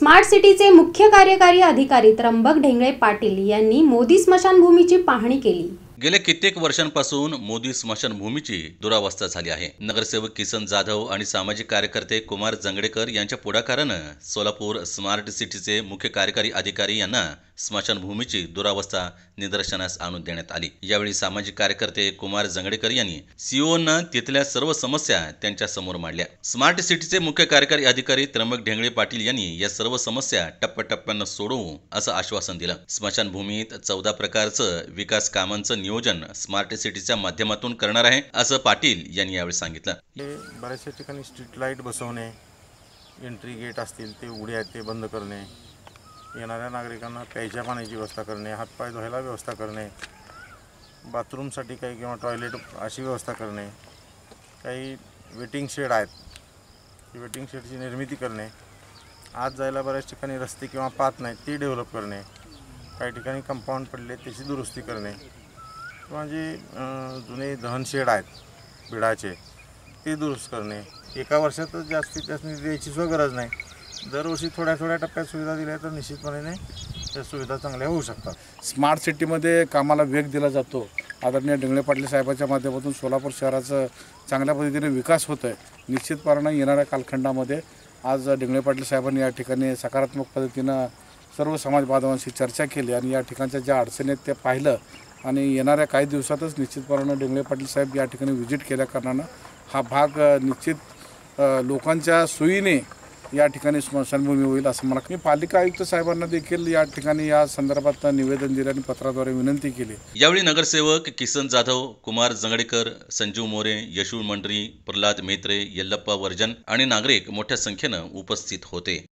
smart सिटीचे मुख्य कार्यकारी अधिकारी त्र्यंबक ढेंगळे पाटील यांनी मोदी स्मशानभूमीची पाहणी केली गेल्या कित्येक वर्षांपासून मोदी स्मशानभूमीची दुरावस्था झाली आहे नगरसेवक किसन जाधव आणि सामाजिक कार्यकर्ते कुमार जंगडेकर यांच्या पुढाकारानं सोलापूर स्मार्ट सिटीचे मुख्य कार्यकारी अधिकारी यांना स्मशानभूमीची दुरावस्था निदर्शनास आणून देण्यात आली यावेळी सामाजिक कार्यकर्ते कुमार जंगडेकर यांनी सीओनं तिथल्या सर्व समस्या त्यांच्या समोर मांडल्या स्मार्ट सिटीचे मुख्य कार्यकारी अधिकारी त्र्यंबक ढेंगळे पाटील यांनी या सर्व समस्या टप्प्याटप्प्यानं सोडवू असं आश्वासन दिलं स्मशानभूमीत चौदा प्रकारचं विकास कामांचं नियोजन स्मार्ट सिटीच्या माध्यमातून करणार आहे असं पाटील यांनी यावेळी सांगितलं बऱ्याचशा ठिकाणी स्ट्रीट लाईट बसवणे एंट्री गेट असतील ते उघडे आहेत ते बंद करणे येणाऱ्या नागरिकांना प्यायच्या पाण्याची व्यवस्था करणे हातपाय धुवायला व्यवस्था करणे बाथरूमसाठी काही किंवा टॉयलेट अशी व्यवस्था करणे काही वेटिंग शेड आहेत वेटिंग शेडची निर्मिती करणे आत जायला बऱ्याच ठिकाणी रस्ते किंवा पात नाहीत ते डेव्हलप करणे काही ठिकाणी कंपाऊंड पडले त्याची दुरुस्ती करणे किंवा जे जुने दहनशेड आहेत बिडाचे ते दुरुस्त करणे एका वर्षातच जास्तीत जास्त निधी द्यायची सुद्धा गरज नाही दरवर्षी थोड्या थोड्या टप्प्यात सुविधा दिल्या तर निश्चितपणे त्या सुविधा चांगल्या होऊ शकतात स्मार्ट सिटीमध्ये कामाला वेग दिला जातो आदरणीय डिंगळे पाटील साहेबाच्या माध्यमातून सोलापूर शहराचं चांगल्या पद्धतीने विकास होतो आहे निश्चितपणानं येणाऱ्या कालखंडामध्ये आज डिंगळे पाटील साहेबांनी या ठिकाणी सकारात्मक पद्धतीनं सर्व समाज बांधवांशी चर्चा केली आणि या ठिकाणच्या ज्या अडचणी आहेत त्या पाहिलं आणि येणाऱ्या काही दिवसातच निश्चितपणानं डिंगळे पाटील साहेब या ठिकाणी व्हिजिट केल्या कारणानं हा भाग निश्चित लोकांच्या सोयीने या ठिकाणी स्मशानभूमी होईल असं मला मी पालिका आयुक्त साहेबांना देखील या ठिकाणी या संदर्भात निवेदन दिले आणि पत्राद्वारे विनंती केली यावेळी नगरसेवक किसन जाधव कुमार जंगडेकर संजीव मोरे यशू मंडरी प्रल्हाद मेत्रे यल्लप्पा वर्जन आणि नागरिक मोठ्या संख्येनं उपस्थित होते